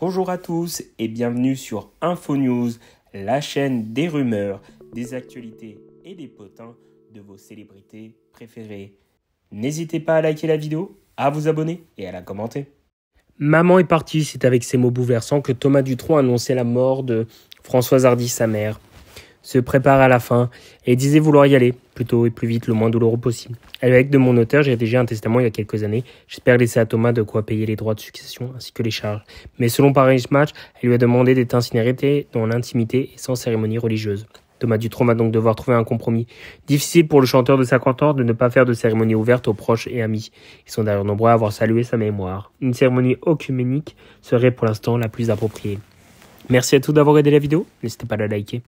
Bonjour à tous et bienvenue sur InfoNews, la chaîne des rumeurs, des actualités et des potins de vos célébrités préférées. N'hésitez pas à liker la vidéo, à vous abonner et à la commenter. Maman est partie, c'est avec ces mots bouleversants que Thomas Dutronc annonçait la mort de Françoise Hardy, sa mère se prépare à la fin et disait vouloir y aller, plutôt et plus vite, le moins douloureux possible. Avec de mon auteur, j'ai déjà un testament il y a quelques années. J'espère laisser à Thomas de quoi payer les droits de succession ainsi que les charges. Mais selon Paris Match, elle lui a demandé d'être incinérée dans l'intimité et sans cérémonie religieuse. Thomas Dutronc va donc devoir trouver un compromis. Difficile pour le chanteur de 50 ans de ne pas faire de cérémonie ouverte aux proches et amis. Ils sont d'ailleurs nombreux à avoir salué sa mémoire. Une cérémonie œcuménique serait pour l'instant la plus appropriée. Merci à tous d'avoir aidé la vidéo. N'hésitez pas à la liker.